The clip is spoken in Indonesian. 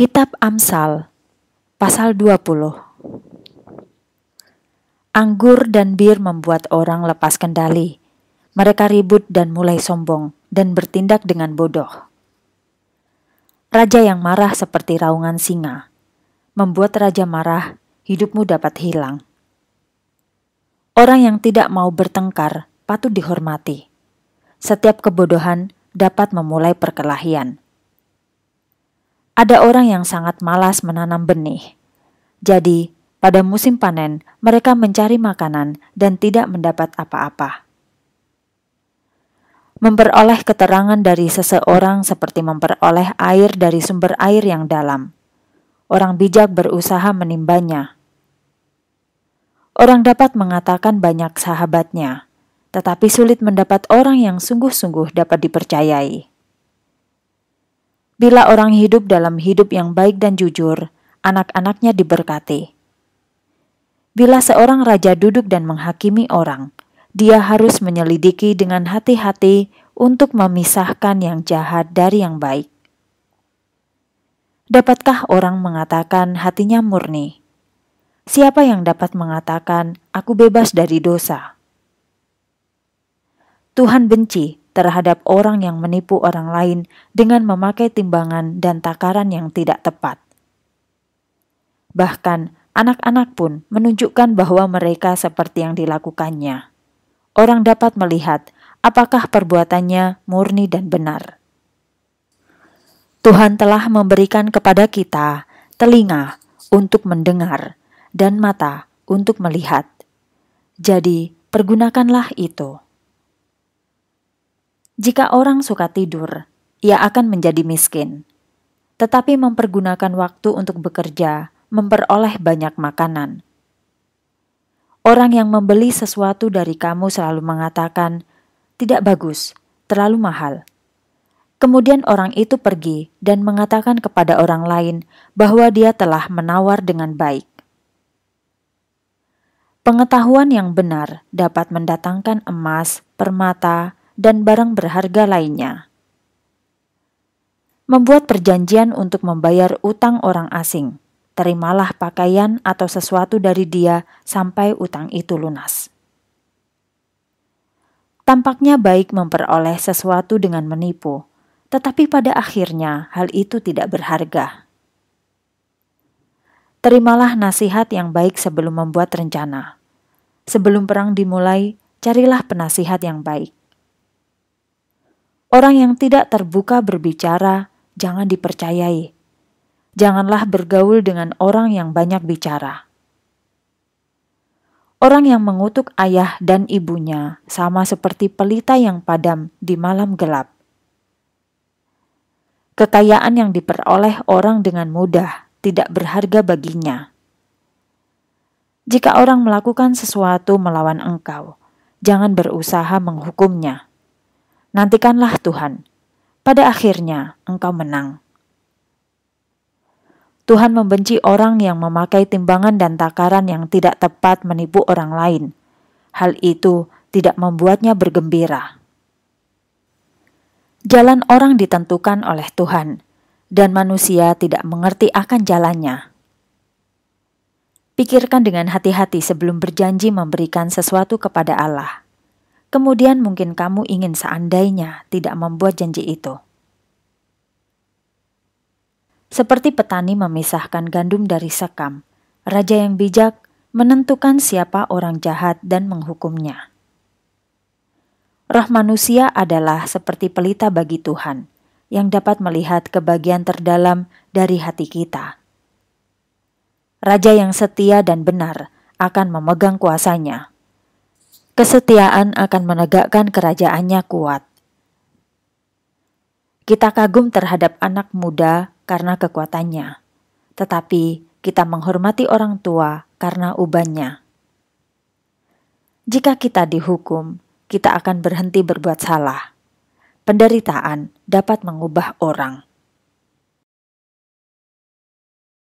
Kitab Amsal pasal 20 Anggur dan bir membuat orang lepas kendali. Mereka ribut dan mulai sombong dan bertindak dengan bodoh. Raja yang marah seperti raungan singa. Membuat raja marah, hidupmu dapat hilang. Orang yang tidak mau bertengkar patut dihormati. Setiap kebodohan dapat memulai perkelahian ada orang yang sangat malas menanam benih. Jadi, pada musim panen, mereka mencari makanan dan tidak mendapat apa-apa. Memperoleh keterangan dari seseorang seperti memperoleh air dari sumber air yang dalam. Orang bijak berusaha menimbanya. Orang dapat mengatakan banyak sahabatnya, tetapi sulit mendapat orang yang sungguh-sungguh dapat dipercayai. Bila orang hidup dalam hidup yang baik dan jujur, anak-anaknya diberkati. Bila seorang raja duduk dan menghakimi orang, dia harus menyelidiki dengan hati-hati untuk memisahkan yang jahat dari yang baik. Dapatkah orang mengatakan hatinya murni? Siapa yang dapat mengatakan, "Aku bebas dari dosa"? Tuhan benci terhadap orang yang menipu orang lain dengan memakai timbangan dan takaran yang tidak tepat. Bahkan, anak-anak pun menunjukkan bahwa mereka seperti yang dilakukannya. Orang dapat melihat apakah perbuatannya murni dan benar. Tuhan telah memberikan kepada kita telinga untuk mendengar dan mata untuk melihat. Jadi, pergunakanlah itu. Jika orang suka tidur, ia akan menjadi miskin. Tetapi mempergunakan waktu untuk bekerja memperoleh banyak makanan. Orang yang membeli sesuatu dari kamu selalu mengatakan, "Tidak bagus, terlalu mahal." Kemudian orang itu pergi dan mengatakan kepada orang lain bahwa dia telah menawar dengan baik. Pengetahuan yang benar dapat mendatangkan emas, permata, dan barang berharga lainnya. Membuat perjanjian untuk membayar utang orang asing. Terimalah pakaian atau sesuatu dari dia sampai utang itu lunas. Tampaknya baik memperoleh sesuatu dengan menipu, tetapi pada akhirnya hal itu tidak berharga. Terimalah nasihat yang baik sebelum membuat rencana. Sebelum perang dimulai, carilah penasihat yang baik. Orang yang tidak terbuka berbicara jangan dipercayai. Janganlah bergaul dengan orang yang banyak bicara. Orang yang mengutuk ayah dan ibunya sama seperti pelita yang padam di malam gelap. Kekayaan yang diperoleh orang dengan mudah tidak berharga baginya. Jika orang melakukan sesuatu melawan engkau, jangan berusaha menghukumnya. Nantikanlah Tuhan, pada akhirnya engkau menang. Tuhan membenci orang yang memakai timbangan dan takaran yang tidak tepat menipu orang lain. Hal itu tidak membuatnya bergembira. Jalan orang ditentukan oleh Tuhan, dan manusia tidak mengerti akan jalannya. Pikirkan dengan hati-hati sebelum berjanji memberikan sesuatu kepada Allah. Kemudian mungkin kamu ingin seandainya tidak membuat janji itu. Seperti petani memisahkan gandum dari sekam, raja yang bijak menentukan siapa orang jahat dan menghukumnya. Roh manusia adalah seperti pelita bagi Tuhan yang dapat melihat kebagian terdalam dari hati kita. Raja yang setia dan benar akan memegang kuasanya kesetiaan akan menegakkan kerajaannya kuat. Kita kagum terhadap anak muda karena kekuatannya, tetapi kita menghormati orang tua karena ubannya. Jika kita dihukum, kita akan berhenti berbuat salah. Penderitaan dapat mengubah orang.